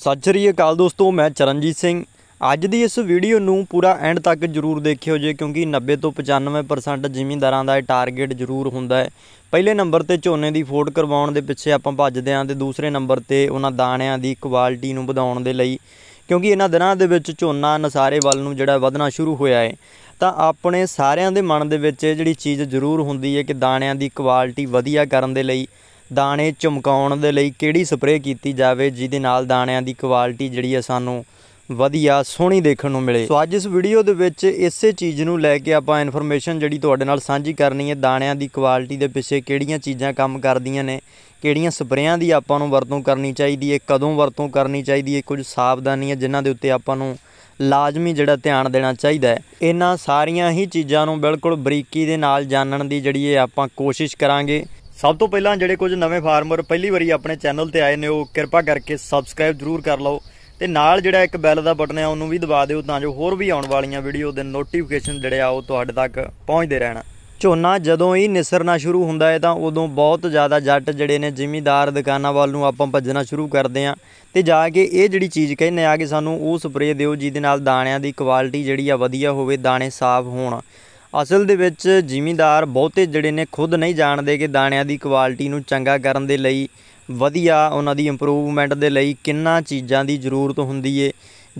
ਸਤਿ ਸ਼੍ਰੀ ਅਕਾਲ ਦੋਸਤੋ ਮੈਂ ਚਰਨਜੀਤ ਸਿੰਘ ਅੱਜ ਦੀ ਇਸ ਵੀਡੀਓ ਨੂੰ ਪੂਰਾ ਐਂਡ ਤੱਕ ਜਰੂਰ ਦੇਖਿਓ ਜੇ ਕਿਉਂਕਿ 90 ਤੋਂ 95% ਜ਼ਿਮੀਂਦਾਰਾਂ ਦਾ ਇਹ ਟਾਰਗੇਟ ਜਰੂਰ ਹੁੰਦਾ ਹੈ ਪਹਿਲੇ ਨੰਬਰ ਤੇ ਝੋਨੇ ਦੀ ਫੋਟ ਕਰਵਾਉਣ ਦੇ ਪਿੱਛੇ ਆਪਾਂ ਭੱਜਦੇ ਆਂ ਤੇ ਦੂਸਰੇ ਨੰਬਰ ਤੇ ਉਹਨਾਂ ਦਾਣਿਆਂ ਦੀ ਕੁਆਲਿਟੀ ਨੂੰ ਵਧਾਉਣ ਦੇ ਲਈ ਕਿਉਂਕਿ ਇਹਨਾਂ ਦਿਨਾਂ ਦੇ ਵਿੱਚ ਝੋਨਾ ਨਸਾਰੇ ਵੱਲ ਨੂੰ ਜਿਹੜਾ ਵਧਣਾ ਸ਼ੁਰੂ ਹੋਇਆ ਹੈ ਤਾਂ ਆਪਣੇ ਸਾਰਿਆਂ ਦੇ ਮਨ ਦੇ ਵਿੱਚ ਜਿਹੜੀ ਚੀਜ਼ ਜ਼ਰੂਰ ਹੁੰਦੀ ਹੈ ਕਿ ਦਾਣਿਆਂ ਦੀ ਕੁਆਲਿਟੀ ਵਧੀਆ ਕਰਨ ਦੇ ਲਈ ਦਾਣੇ ਚਮਕਾਉਣ ਦੇ ਲਈ ਕਿਹੜੀ ਸਪਰੇਅ ਕੀਤੀ ਜਾਵੇ ਜਿਹਦੇ ਨਾਲ ਦਾਣਿਆਂ ਦੀ ਕੁਆਲਿਟੀ ਜਿਹੜੀ ਆ ਸਾਨੂੰ ਵਧੀਆ ਸੋਹਣੀ ਦੇਖਣ ਨੂੰ ਮਿਲੇ ਸੋ ਅੱਜ ਇਸ ਵੀਡੀਓ ਦੇ ਵਿੱਚ ਇਸੇ ਚੀਜ਼ ਨੂੰ ਲੈ ਕੇ ਆਪਾਂ ਇਨਫੋਰਮੇਸ਼ਨ ਜਿਹੜੀ ਤੁਹਾਡੇ ਨਾਲ ਸਾਂਝੀ ਕਰਨੀ ਹੈ ਦਾਣਿਆਂ ਦੀ ਕੁਆਲਿਟੀ ਦੇ ਪਿੱਛੇ ਕਿਹੜੀਆਂ ਚੀਜ਼ਾਂ ਕੰਮ ਕਰਦੀਆਂ ਨੇ ਕਿਹੜੀਆਂ ਸਪਰੇਆਂ ਦੀ ਆਪਾਂ ਨੂੰ ਵਰਤੋਂ ਕਰਨੀ ਚਾਹੀਦੀ ਹੈ ਕਦੋਂ ਵਰਤੋਂ ਕਰਨੀ ਚਾਹੀਦੀ ਹੈ ਕੁਝ ਸਾਵਧਾਨੀਆਂ ਜਿਨ੍ਹਾਂ ਦੇ ਉੱਤੇ ਆਪਾਂ ਨੂੰ ਲਾਜ਼ਮੀ ਜਿਹੜਾ ਧਿਆਨ ਦੇਣਾ ਚਾਹੀਦਾ ਹੈ ਇਹਨਾਂ ਸਾਰੀਆਂ ਹੀ ਚੀਜ਼ਾਂ ਨੂੰ ਬਿਲਕੁਲ ਬਰੀਕੀ ਦੇ ਨਾਲ ਜਾਣਨ ਦੀ ਜਿਹੜੀ ਇਹ ਆਪਾਂ ਕੋਸ਼ਿਸ਼ ਕਰਾਂਗੇ ਸਭ ਤੋਂ ਪਹਿਲਾਂ ਜਿਹੜੇ ਕੁਝ ਨਵੇਂ ਫਾਰਮਰ ਪਹਿਲੀ ਵਾਰੀ ਆਪਣੇ ਚੈਨਲ ਤੇ ਆਏ ਨੇ ਉਹ ਕਿਰਪਾ ਕਰਕੇ ਸਬਸਕ੍ਰਾਈਬ ਜ਼ਰੂਰ ਕਰ ਲਓ ਤੇ ਨਾਲ ਜਿਹੜਾ ਇੱਕ ਬੈਲ ਦਾ ਬਟਨ ਹੈ ਉਹਨੂੰ ਵੀ ਦਬਾ ਦਿਓ ਤਾਂ ਜੋ ਹੋਰ ਵੀ ਆਉਣ ਵਾਲੀਆਂ ਵੀਡੀਓ ਦੇ ਨੋਟੀਫਿਕੇਸ਼ਨ ਜਿਹੜੇ ਆ ਉਹ ਤੁਹਾਡੇ ਤੱਕ ਪਹੁੰਚਦੇ ਰਹਿਣ ਝੋਨਾ ਜਦੋਂ ਹੀ ਨਿਸਰਨਾ ਸ਼ੁਰੂ ਹੁੰਦਾ ਹੈ ਤਾਂ ਉਦੋਂ ਬਹੁਤ ਜ਼ਿਆਦਾ ਜੱਟ ਜਿਹੜੇ ਨੇ ਜ਼ਿਮੀਦਾਰ ਦੁਕਾਨਾਂ ਵੱਲ ਨੂੰ ਆਪਾਂ ਭੱਜਣਾ ਸ਼ੁਰੂ ਕਰਦੇ ਆ ਤੇ ਜਾ ਕੇ ਇਹ ਜਿਹੜੀ ਚੀਜ਼ ਕਹਿੰਦੇ ਆ ਕਿ ਸਾਨੂੰ ਉਹ ਸਪਰੇਅ ਦਿਓ ਜਿਹਦੇ ਨਾਲ ਦਾਣਿਆਂ ਦੀ ਕੁਆਲਿਟੀ ਜਿਹੜੀ ਆ ਵਧੀਆ ਹੋਵੇ ਦਾਣੇ ਸਾਫ਼ ਹੋਣ ਅਸਲ ਦੇ ਵਿੱਚ ਜ਼ਿਮੀਂਦਾਰ ਬਹੁਤੇ ਜਿਹੜੇ ਨੇ ਖੁਦ ਨਹੀਂ ਜਾਣਦੇ ਕਿ ਦਾਣਿਆਂ ਦੀ ਕੁਆਲਿਟੀ ਨੂੰ ਚੰਗਾ ਕਰਨ ਦੇ ਲਈ ਵਧੀਆ ਉਹਨਾਂ ਦੀ ਇੰਪਰੂਵਮੈਂਟ ਦੇ ਲਈ ਕਿੰਨਾ ਚੀਜ਼ਾਂ ਦੀ ਜ਼ਰੂਰਤ ਹੁੰਦੀ ਏ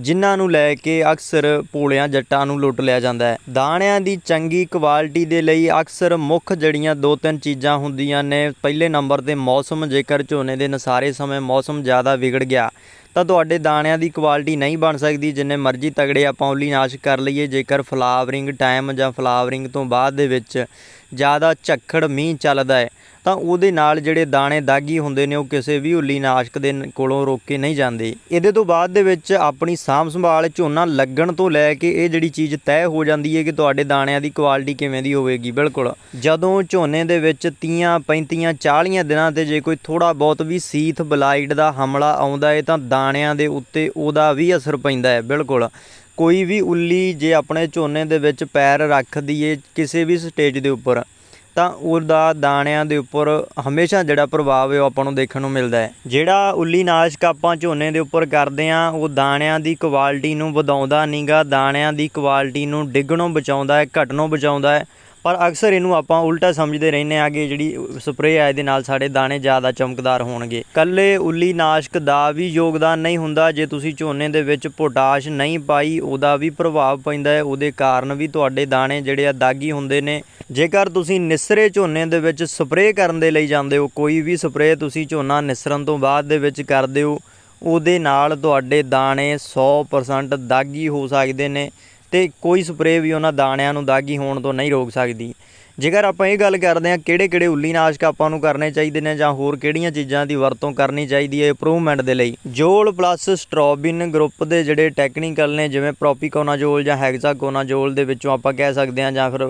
ਜਿਨ੍ਹਾਂ ਨੂੰ ਲੈ ਕੇ ਅਕਸਰ ਪੋਲਿਆਂ ਜੱਟਾਂ ਨੂੰ ਲੁੱਟ ਲਿਆ ਜਾਂਦਾ ਹੈ ਦਾਣਿਆਂ ਦੀ ਚੰਗੀ ਕੁਆਲਿਟੀ ਦੇ ਲਈ ਅਕਸਰ ਮੁੱਖ ਜੜੀਆਂ ਦੋ ਤਿੰਨ ਚੀਜ਼ਾਂ ਹੁੰਦੀਆਂ ਨੇ ਪਹਿਲੇ ਨੰਬਰ ਤੇ ਮੌਸਮ ਜੇਕਰ ਝੋਨੇ ਦੇ ਨਸਾਰੇ ਸਮੇਂ ਮੌਸਮ ਜ਼ਿਆਦਾ ਵਿਗੜ ਗਿਆ ਤਾਂ ਤੁਹਾਡੇ ਦਾਣਿਆਂ ਦੀ ਕੁਆਲਿਟੀ ਨਹੀਂ ਬਣ ਸਕਦੀ ਜਿੰਨੇ ਮਰਜ਼ੀ ਤਗੜੇ ਆਪਾਂ ਉਲੀ ਨਾਸ਼ ਕਰ ਲਈਏ ਜੇਕਰ ਫਲਾਵਰਿੰਗ ਟਾਈਮ ਜਾਂ ਫਲਾਵਰਿੰਗ ਤੋਂ ਬਾਅਦ ਦੇ ਵਿੱਚ ਜ਼ਿਆਦਾ ਝੱਖੜ ਮੀਂਹ ਚੱਲਦਾ ਹੈ ਤਾਂ ਉਹਦੇ ਨਾਲ ਜਿਹੜੇ ਦਾਣੇ ਦਾਗੀ ਹੁੰਦੇ ਨੇ ਉਹ ਕਿਸੇ ਵੀ ਉੱਲੀ ਨਾਸ਼ਕ ਦੇ ਕੋਲੋਂ ਰੋਕ ਕੇ ਨਹੀਂ ਜਾਂਦੇ ਇਹਦੇ ਤੋਂ ਬਾਅਦ ਦੇ ਵਿੱਚ ਆਪਣੀ ਸਾਂਭ ਸੰਭਾਲ ਝੋਨਾ ਲੱਗਣ ਤੋਂ ਲੈ ਕੇ ਇਹ ਜਿਹੜੀ ਚੀਜ਼ ਤੈਅ ਹੋ ਜਾਂਦੀ ਹੈ ਕਿ ਤੁਹਾਡੇ ਦਾਣਿਆਂ ਦੀ ਕੁਆਲਿਟੀ ਕਿਵੇਂ ਦੀ ਹੋਵੇਗੀ ਬਿਲਕੁਲ ਜਦੋਂ ਝੋਨੇ ਦੇ ਵਿੱਚ 30 35 40 ਦਿਨਾਂ ਤੇ ਜੇ ਕੋਈ ਥੋੜਾ ਬਹੁਤ ਵੀ ਸੀਥ ਬਲਾਈਟ ਦਾ ਹਮਲਾ ਆਉਂਦਾ ਹੈ ਤਾਂ ਦਾਣਿਆਂ ਦੇ ਉੱਤੇ ਉਹਦਾ ਵੀ ਅਸਰ ਪੈਂਦਾ ਹੈ ਬਿਲਕੁਲ ਕੋਈ ਵੀ ਉੱਲੀ ਜੇ ਆਪਣੇ ਝੋਨੇ ਦੇ ਵਿੱਚ ਪੈਰ ਰੱਖ ਦਈਏ ਕਿਸੇ ਵੀ ਸਟੇਜ ਦੇ ਉੱਪਰ ਤਾਂ ਉਹਦਾ ਦਾਣਿਆਂ ਦੇ ਉੱਪਰ ਹਮੇਸ਼ਾ ਜਿਹੜਾ ਪ੍ਰਭਾਵ ਹੈ ਉਹ ਆਪਾਂ ਨੂੰ ਦੇਖਣ ਨੂੰ ਮਿਲਦਾ ਹੈ ਜਿਹੜਾ ਉੱਲੀ ਨਾਸ਼ਕ ਆਪਾਂ ਝੋਨੇ ਦੇ ਉੱਪਰ ਕਰਦੇ ਆ ਉਹ ਦਾਣਿਆਂ ਦੀ ਕੁਆਲਿਟੀ ਨੂੰ ਵਧਾਉਂਦਾ ਨਹੀਂਗਾ ਦਾਣਿਆਂ ਦੀ ਕੁਆਲਿਟੀ ਨੂੰ ਡਿੱਗਣੋਂ ਬਚਾਉਂਦਾ ਹੈ ਘਟਣੋਂ ਬਚਾਉਂਦਾ ਹੈ ਪਰ ਅਕਸਰ ਇਹਨੂੰ ਆਪਾਂ ਉਲਟਾ ਸਮਝਦੇ ਰਹਿੰਨੇ ਆ ਕਿ ਜਿਹੜੀ ਸਪਰੇਅ ਆ ਇਹਦੇ ਨਾਲ ਸਾਡੇ ਦਾਣੇ ਜ਼ਿਆਦਾ ਚਮਕਦਾਰ ਹੋਣਗੇ ਕੱਲੇ ਉੱਲੀ ਨਾਸ਼ਕ ਦਾ ਵੀ ਯੋਗਦਾਨ ਨਹੀਂ ਹੁੰਦਾ ਜੇ ਤੁਸੀਂ ਝੋਨੇ ਦੇ ਵਿੱਚ ਪੋਟਾਸ਼ ਨਹੀਂ ਪਾਈ ਉਹਦਾ ਵੀ ਪ੍ਰਭਾਵ ਪੈਂਦਾ ਹੈ ਉਹਦੇ ਕਾਰਨ ਵੀ ਤੁਹਾਡੇ ਦਾਣੇ ਜਿਹੜੇ ਆ ਦਾਗੀ ਹੁੰਦੇ ਨੇ ਜੇਕਰ ਤੁਸੀਂ ਨਿਸਰੇ ਝੋਨੇ ਦੇ ਵਿੱਚ ਸਪਰੇਅ ਕਰਨ ਦੇ ਲਈ ਜਾਂਦੇ ਹੋ ਕੋਈ ਵੀ ਸਪਰੇਅ ਤੁਸੀਂ ਝੋਨਾ ਨਿਸਰਨ ਤੋਂ ਬਾਅਦ ਦੇ ਵਿੱਚ ਕਰਦੇ ਹੋ ਉਹਦੇ ਨਾਲ ਤੁਹਾਡੇ ਦਾਣੇ 100% ਦਾਗੀ ਹੋ ਸਕਦੇ ਨੇ ਤੇ ਕੋਈ ਸਪਰੇ ਵੀ ਉਹਨਾਂ ਦਾਣਿਆਂ ਨੂੰ ਦਾਗੀ ਹੋਣ ਤੋਂ ਨਹੀਂ ਰੋਕ ਸਕਦੀ ਜੇਕਰ ਆਪਾਂ ਇਹ ਗੱਲ ਕਰਦੇ ਹਾਂ ਕਿਹੜੇ ਕਿਹੜੇ ਉੱਲੀ ਨਾਸ਼ਕ ਆਪਾਂ ਨੂੰ ਕਰਨੇ ਚਾਹੀਦੇ ਨੇ ਜਾਂ ਹੋਰ ਕਿਹੜੀਆਂ ਚੀਜ਼ਾਂ ਦੀ ਵਰਤੋਂ ਕਰਨੀ ਚਾਹੀਦੀ ਹੈ ਇੰਪਰੂਵਮੈਂਟ ਦੇ ਲਈ ਜੋਲ ਪਲੱਸ ਸਟ੍ਰੋਬਿਨ ਗਰੁੱਪ ਦੇ ਜਿਹੜੇ ਟੈਕਨੀਕਲ ਨੇ ਜਿਵੇਂ ਪ੍ਰੋਪੀਕੋਨਾਜੋਲ ਜਾਂ ਹੈਗਜ਼ਾਗੋਨਾਜੋਲ ਦੇ ਵਿੱਚੋਂ ਆਪਾਂ ਕਹਿ ਸਕਦੇ ਹਾਂ ਜਾਂ ਫਿਰ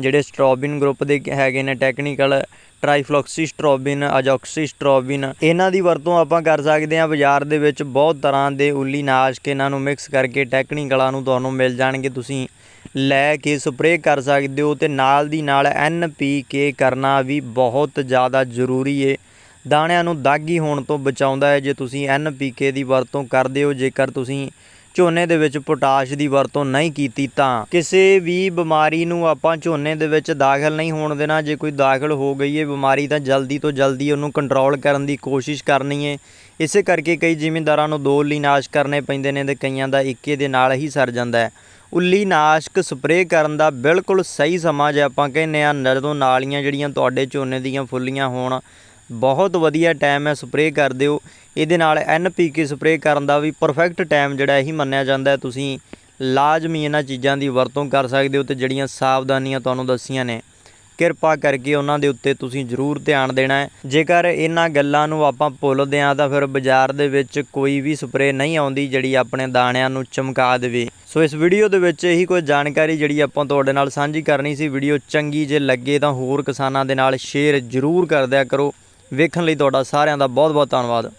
ਜਿਹੜੇ ਸਟ੍ਰੋਬਿਨ ਗਰੁੱਪ ਦੇ ਹੈਗੇ ਨੇ ਟੈਕਨੀਕਲ ਟ੍ਰਾਈਫਲੋਕਸੀ ਸਟ੍ਰੋਬਿਨ ਅਜੌਕਸੀ ਸਟ੍ਰੋਬਿਨ ਇਹਨਾਂ ਦੀ ਵਰਤੋਂ ਆਪਾਂ ਕਰ ਸਕਦੇ ਆ ਬਾਜ਼ਾਰ ਦੇ ਵਿੱਚ ਬਹੁਤ ਤਰ੍ਹਾਂ ਦੇ ਉੱਲੀ ਨਾਸ਼ ਕੇ ਇਹਨਾਂ ਨੂੰ ਮਿਕਸ ਕਰਕੇ ਟੈਕਨੀਕਲਾਂ ਨੂੰ ਤੁਹਾਨੂੰ ਮਿਲ ਜਾਣਗੇ ਤੁਸੀਂ ਲੈ ਕੇ ਸਪਰੇਅ ਕਰ ਸਕਦੇ ਹੋ ਤੇ ਨਾਲ ਦੀ ਨਾਲ ਕੇ ਕਰਨਾ ਵੀ ਬਹੁਤ ਜ਼ਿਆਦਾ ਜ਼ਰੂਰੀ ਏ ਦਾਣਿਆਂ ਨੂੰ ਦਾਗੀ ਹੋਣ ਤੋਂ ਬਚਾਉਂਦਾ ਹੈ ਜੇ ਤੁਸੀਂ ਕੇ ਦੀ ਵਰਤੋਂ ਕਰਦੇ ਹੋ ਜੇਕਰ ਤੁਸੀਂ ਝੋਨੇ ਦੇ ਵਿੱਚ ਪੋਟਾਸ਼ ਦੀ ਵਰਤੋਂ ਨਹੀਂ ਕੀਤੀ ਤਾਂ ਕਿਸੇ ਵੀ ਬਿਮਾਰੀ ਨੂੰ ਆਪਾਂ ਝੋਨੇ ਦੇ ਵਿੱਚ ਦਾਖਲ ਨਹੀਂ ਹੋਣ ਦੇਣਾ ਜੇ ਕੋਈ ਦਾਖਲ ਹੋ ਗਈ ਹੈ ਬਿਮਾਰੀ ਤਾਂ ਜਲਦੀ ਤੋਂ ਜਲਦੀ ਉਹਨੂੰ ਕੰਟਰੋਲ ਕਰਨ ਦੀ ਕੋਸ਼ਿਸ਼ ਕਰਨੀ ਹੈ ਇਸੇ ਕਰਕੇ ਕਈ ਜ਼ਿਮੀਂਦਾਰਾਂ ਨੂੰ ਦੋ ਲੀਨਾਸ਼ ਕਰਨੇ ਪੈਂਦੇ ਨੇ ਤੇ ਕਈਆਂ ਦਾ ਇੱਕੇ ਦੇ ਨਾਲ ਹੀ ਸਰ ਜਾਂਦਾ ਹੈ ਉੱਲੀ ਨਾਸ਼ਕ ਸਪਰੇਅ ਕਰਨ ਦਾ ਬਿਲਕੁਲ ਸਹੀ ਸਮਾਂ ਜੇ ਆਪਾਂ ਕਹਿੰਨੇ ਆ ਜਦੋਂ ਨਾਲੀਆਂ ਜਿਹੜੀਆਂ ਤੁਹਾਡੇ ਝੋਨੇ ਦੀਆਂ ਫੁੱਲੀਆਂ ਹੋਣ ਬਹੁਤ ਵਧੀਆ ਟਾਈਮ ਹੈ ਸਪਰੇਅ ਕਰ ਦਿਓ ਇਹਦੇ ਨਾਲ ਐਨ ਪੀ ਕੇ ਸਪਰੇਅ ਕਰਨ ਦਾ ਵੀ ਪਰਫੈਕਟ ਟਾਈਮ ਜਿਹੜਾ ਇਹੀ ਮੰਨਿਆ ਜਾਂਦਾ ਤੁਸੀਂ ਲਾਜ਼ਮੀ ਇਹਨਾਂ ਚੀਜ਼ਾਂ ਦੀ ਵਰਤੋਂ ਕਰ ਸਕਦੇ ਹੋ ਤੇ ਜਿਹੜੀਆਂ ਸਾਵਧਾਨੀਆਂ ਤੁਹਾਨੂੰ ਦੱਸੀਆਂ ਨੇ ਕਿਰਪਾ ਕਰਕੇ ਉਹਨਾਂ ਦੇ ਉੱਤੇ ਤੁਸੀਂ ਜ਼ਰੂਰ ਧਿਆਨ ਦੇਣਾ ਹੈ ਜੇਕਰ ਇਹਨਾਂ ਗੱਲਾਂ ਨੂੰ ਆਪਾਂ ਭੁੱਲਦੇ ਆਂ ਤਾਂ ਫਿਰ ਬਾਜ਼ਾਰ ਦੇ ਵਿੱਚ ਕੋਈ ਵੀ ਸਪਰੇ ਨਹੀਂ ਆਉਂਦੀ ਜਿਹੜੀ ਆਪਣੇ ਦਾਣਿਆਂ ਨੂੰ ਚਮਕਾ ਦੇਵੇ ਸੋ ਇਸ ਵੀਡੀਓ ਦੇ ਵਿੱਚ ਇਹੀ ਕੋਈ ਜਾਣਕਾਰੀ ਜਿਹੜੀ ਆਪਾਂ ਤੁਹਾਡੇ ਨਾਲ ਸਾਂਝੀ ਕਰਨੀ ਸੀ ਵੀਡੀਓ ਚੰਗੀ ਜੇ ਲੱਗੇ ਤਾਂ ਹੋਰ ਕਿਸਾਨਾਂ ਦੇ ਨਾਲ ਸ਼ੇਅਰ ਜ਼ਰੂਰ ਕਰ ਦਿਆ ਕਰੋ ਵੇਖਣ ਲਈ ਤੁਹਾਡਾ ਸਾਰਿਆਂ ਦਾ ਬਹੁਤ ਬਹੁਤ ਧੰਨਵਾਦ